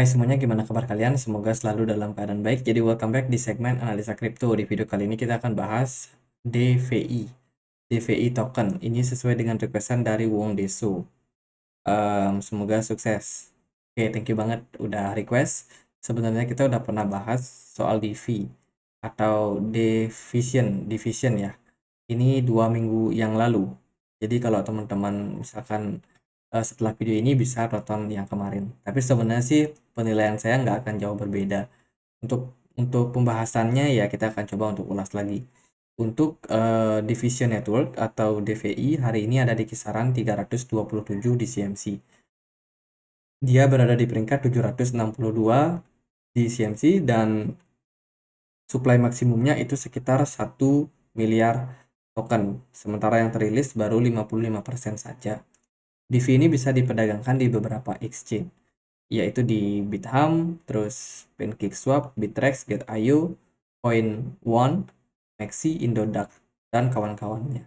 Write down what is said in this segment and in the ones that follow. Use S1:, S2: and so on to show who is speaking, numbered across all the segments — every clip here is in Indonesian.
S1: Hai semuanya, gimana kabar kalian? Semoga selalu dalam keadaan baik. Jadi welcome back di segmen analisa kripto. Di video kali ini kita akan bahas DVI. DVI token. Ini sesuai dengan requestan dari Wong Desu. Um, semoga sukses. Oke, okay, thank you banget udah request. Sebenarnya kita udah pernah bahas soal DV atau division, division ya. Ini dua minggu yang lalu. Jadi kalau teman-teman misalkan uh, setelah video ini bisa tonton yang kemarin. Tapi sebenarnya sih penilaian saya nggak akan jauh berbeda. Untuk untuk pembahasannya ya kita akan coba untuk ulas lagi. Untuk uh, Division Network atau DVI hari ini ada di kisaran 327 di CMC.
S2: Dia berada di
S1: peringkat 762 di CMC dan supply maksimumnya itu sekitar 1 miliar token. Sementara yang terilis baru 55% saja. DV ini bisa diperdagangkan di beberapa exchange, yaitu di Bitham, terus PancakeSwap, Bittrex, Get.io, CoinOne, Maxi, Indodax, dan kawan-kawannya.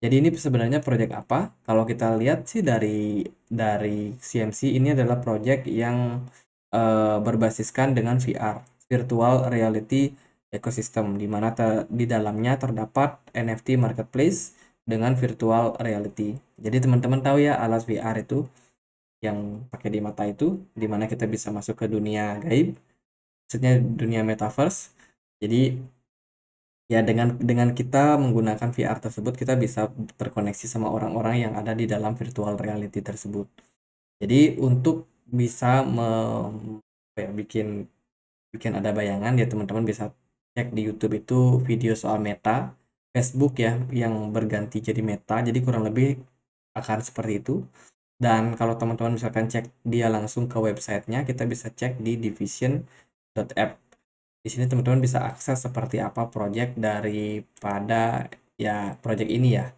S1: Jadi ini sebenarnya proyek apa? Kalau kita lihat sih dari dari CMC ini adalah proyek yang uh, berbasiskan dengan VR, virtual reality ecosystem di mana di dalamnya terdapat NFT marketplace dengan virtual reality. Jadi teman-teman tahu ya alat VR itu yang pakai di mata itu di mana kita bisa masuk ke dunia gaib, maksudnya dunia metaverse. Jadi ya dengan dengan kita menggunakan VR tersebut kita bisa terkoneksi sama orang-orang yang ada di dalam virtual reality tersebut. Jadi untuk bisa me, ya, bikin bikin ada bayangan ya teman-teman bisa cek di YouTube itu video soal meta Facebook ya yang berganti jadi Meta. Jadi kurang lebih akan seperti itu. Dan kalau teman-teman misalkan cek dia langsung ke websitenya, kita bisa cek di division.app. Di sini teman-teman bisa akses seperti apa project daripada ya project ini ya.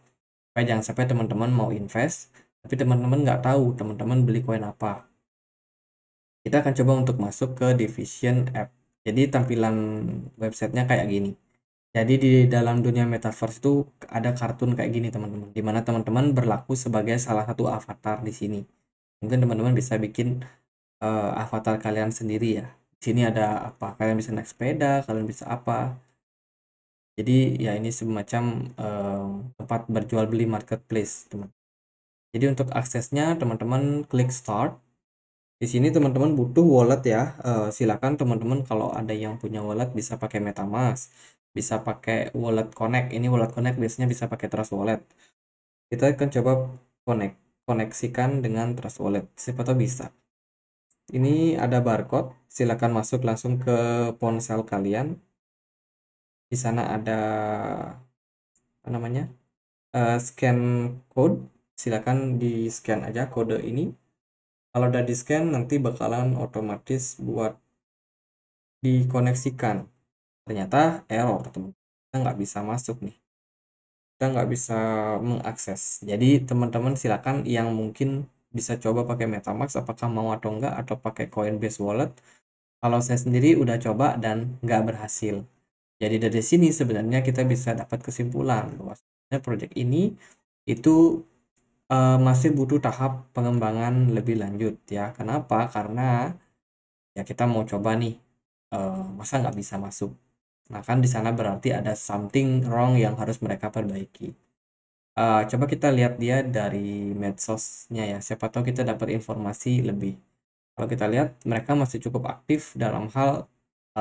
S1: Supaya jangan sampai teman-teman mau invest, tapi teman-teman nggak tahu teman-teman beli koin apa. Kita akan coba untuk masuk ke division app. Jadi tampilan websitenya kayak gini. Jadi di dalam dunia metaverse itu ada kartun kayak gini teman-teman, di mana teman-teman berlaku sebagai salah satu avatar di sini. Mungkin teman-teman bisa bikin uh, avatar kalian sendiri ya. Di sini ada apa? Kalian bisa naik sepeda, kalian bisa apa? Jadi ya ini semacam uh, tempat berjual beli marketplace teman. Jadi untuk aksesnya teman-teman klik start. Di sini teman-teman butuh wallet ya. Uh, silakan teman-teman kalau ada yang punya wallet bisa pakai MetaMask bisa pakai wallet connect ini wallet connect biasanya bisa pakai trust wallet kita akan coba connect koneksikan dengan trust wallet siapa tahu bisa ini ada barcode silakan masuk langsung ke ponsel kalian di sana ada apa namanya uh, scan code silakan di scan aja kode ini kalau udah di scan nanti bakalan otomatis buat dikoneksikan ternyata error teman kita nggak bisa masuk nih kita nggak bisa mengakses jadi teman-teman silakan yang mungkin bisa coba pakai metamask apakah mau atau enggak atau pakai coinbase wallet kalau saya sendiri udah coba dan nggak berhasil jadi dari sini sebenarnya kita bisa dapat kesimpulan bahwa project ini itu uh, masih butuh tahap pengembangan lebih lanjut ya kenapa karena ya kita mau coba nih uh, masa nggak bisa masuk Nah, kan di sana berarti ada something wrong yang harus mereka perbaiki. Uh, coba kita lihat dia dari medsosnya ya. Siapa tahu kita dapat informasi lebih. Kalau kita lihat, mereka masih cukup aktif dalam hal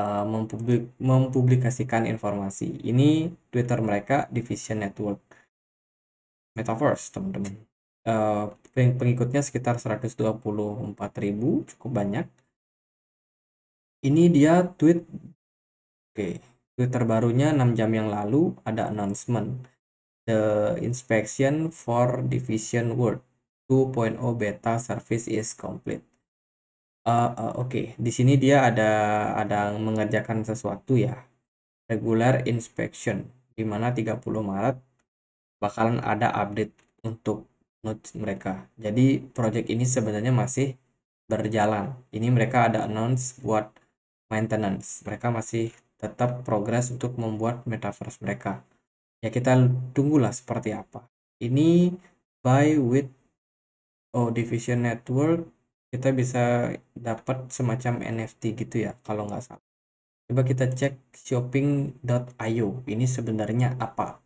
S1: uh, eh, mempublik mempublikasikan informasi. Ini Twitter mereka, Division Network. Metaverse, teman-teman. Uh, pengikutnya sekitar ribu, cukup banyak ini dia tweet oke terbarunya 6 jam yang lalu ada announcement the inspection for division world 2.0 beta service is complete. Uh, uh, Oke, okay. di sini dia ada ada mengerjakan sesuatu ya. Regular inspection dimana 30 Maret bakalan ada update untuk notes mereka. Jadi project ini sebenarnya masih berjalan. Ini mereka ada announce buat maintenance. Mereka masih tetap progres untuk membuat metaverse mereka. Ya kita tunggulah seperti apa. Ini by with oh division network kita bisa dapat semacam NFT gitu ya kalau nggak salah. Coba kita cek shopping.io ini sebenarnya apa.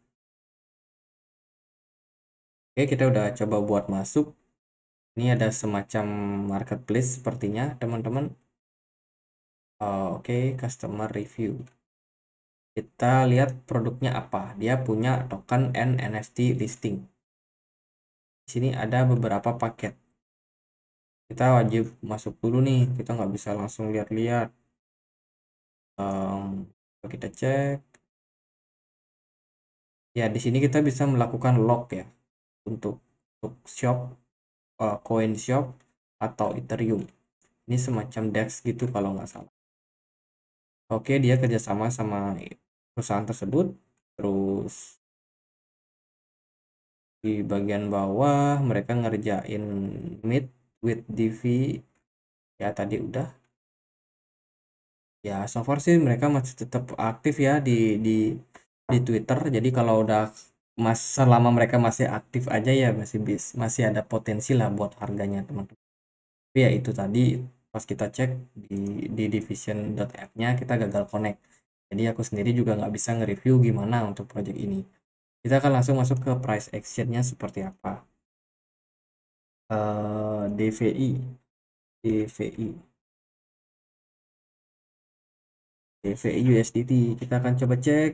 S1: Oke kita udah coba buat masuk. Ini ada semacam marketplace sepertinya teman-teman oke okay, customer review kita lihat produknya apa dia punya token and NFT listing di sini ada beberapa paket kita wajib masuk dulu nih kita nggak bisa langsung lihat-lihat um, kita cek ya di sini kita bisa melakukan lock ya untuk untuk shop uh, coin shop atau ethereum ini semacam dex gitu kalau nggak salah oke dia kerjasama sama perusahaan tersebut terus di bagian bawah mereka ngerjain meet with DV ya tadi udah ya so far sih mereka masih tetap aktif ya di di di Twitter jadi kalau udah mas selama mereka masih aktif aja ya masih bis masih ada potensi lah buat harganya teman-teman tapi ya itu tadi pas kita cek di, di division.app nya kita gagal connect jadi aku sendiri juga nggak bisa nge-review gimana untuk project ini kita akan langsung masuk ke price action nya seperti apa uh, eh, DVI DVI DVI USDT kita akan coba cek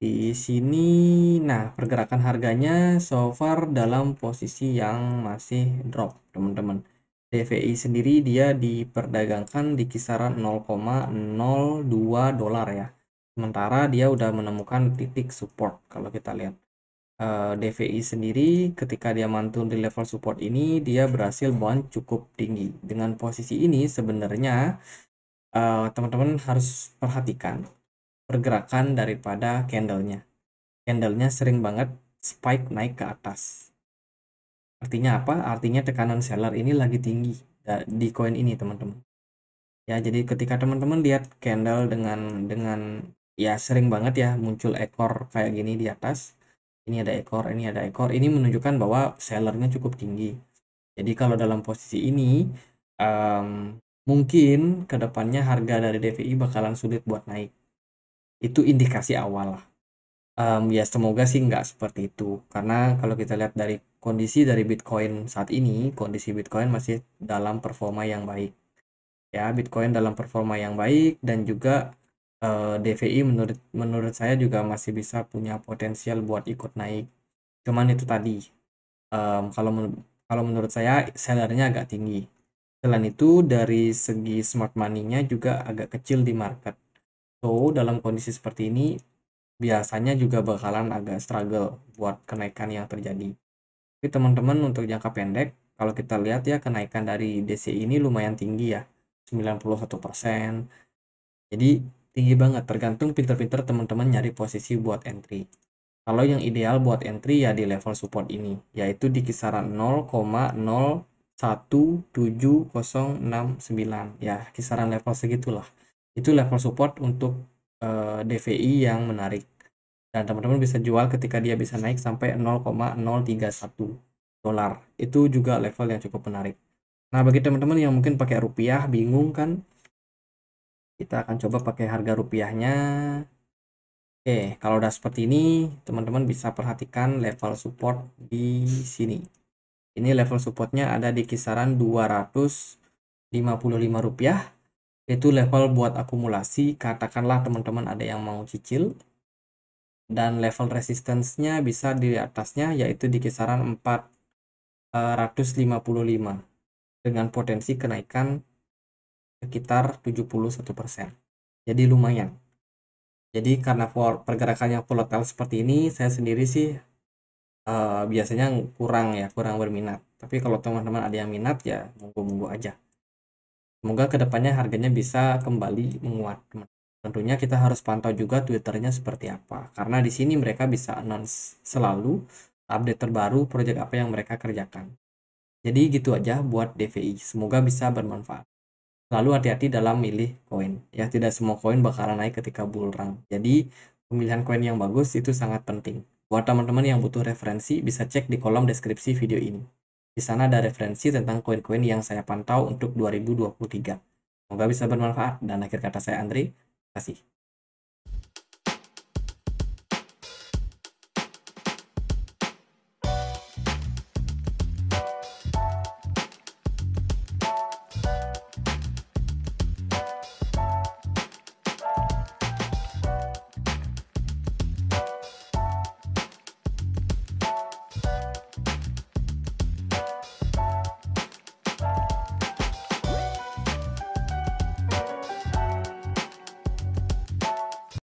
S1: di sini nah pergerakan harganya so far dalam posisi yang masih drop teman-teman DVI sendiri dia diperdagangkan di kisaran 0,02 dolar ya. Sementara dia udah menemukan titik support kalau kita lihat. Eh, DVI sendiri ketika dia mantul di level support ini dia berhasil bounce cukup tinggi. Dengan posisi ini sebenarnya eh, teman -teman harus perhatikan pergerakan daripada candlenya. Candlenya sering banget spike naik ke atas Artinya apa? Artinya tekanan seller ini lagi tinggi eh, di koin ini, teman-teman. Ya, jadi ketika teman-teman lihat candle dengan dengan ya sering banget ya muncul ekor kayak gini di atas. Ini ada ekor, ini ada ekor. Ini menunjukkan bahwa sellernya cukup tinggi. Jadi kalau dalam posisi ini um, mungkin kedepannya harga dari DVI bakalan sulit buat naik. Itu indikasi awal lah um, ya semoga sih nggak seperti itu karena kalau kita lihat dari kondisi dari Bitcoin saat ini, kondisi Bitcoin masih dalam performa yang baik. Ya, Bitcoin dalam performa yang baik dan juga eh, DVI menurut menurut saya juga masih bisa punya potensial buat ikut naik. Cuman itu tadi um, kalau men kalau menurut saya sellernya agak tinggi. Selain itu dari segi smart money-nya juga agak kecil di market. So, dalam kondisi seperti ini biasanya juga bakalan agak struggle buat kenaikan yang terjadi. Tapi teman-teman untuk jangka pendek, kalau kita lihat ya kenaikan dari DC ini lumayan tinggi ya, 91%. Jadi tinggi banget, tergantung pinter-pinter teman-teman nyari posisi buat entry. Kalau yang ideal buat entry ya di level support ini, yaitu di kisaran 0,017069. ya kisaran level segitulah itu level support untuk uh, eh, DVI yang menarik dan teman-teman bisa jual ketika dia bisa naik sampai 0,031 dolar itu juga level yang cukup menarik nah bagi teman-teman yang mungkin pakai rupiah bingung kan kita akan coba pakai harga rupiahnya oke kalau udah seperti ini teman-teman bisa perhatikan level support di sini ini level supportnya ada di kisaran 255 rupiah itu level buat akumulasi katakanlah teman-teman ada yang mau cicil dan level resistance-nya bisa di atasnya yaitu di kisaran 455 eh, dengan potensi kenaikan sekitar 71%. Jadi lumayan. Jadi karena pergerakannya volatile seperti ini, saya sendiri sih uh, biasanya kurang ya, kurang berminat. Tapi kalau teman-teman ada yang minat ya monggo-monggo aja. Semoga kedepannya harganya bisa kembali menguat. Tentunya kita harus pantau juga Twitternya seperti apa, karena di sini mereka bisa announce selalu update terbaru proyek apa yang mereka kerjakan. Jadi gitu aja buat DVI, semoga bisa bermanfaat. Lalu hati-hati dalam milih koin, ya tidak semua koin bakalan naik ketika bull run. Jadi pemilihan koin yang bagus itu sangat penting. Buat teman-teman yang butuh referensi, bisa cek di kolom deskripsi video ini. Di sana ada referensi tentang koin-koin yang saya pantau untuk 2023. Semoga bisa bermanfaat. Dan akhir kata saya Andri, así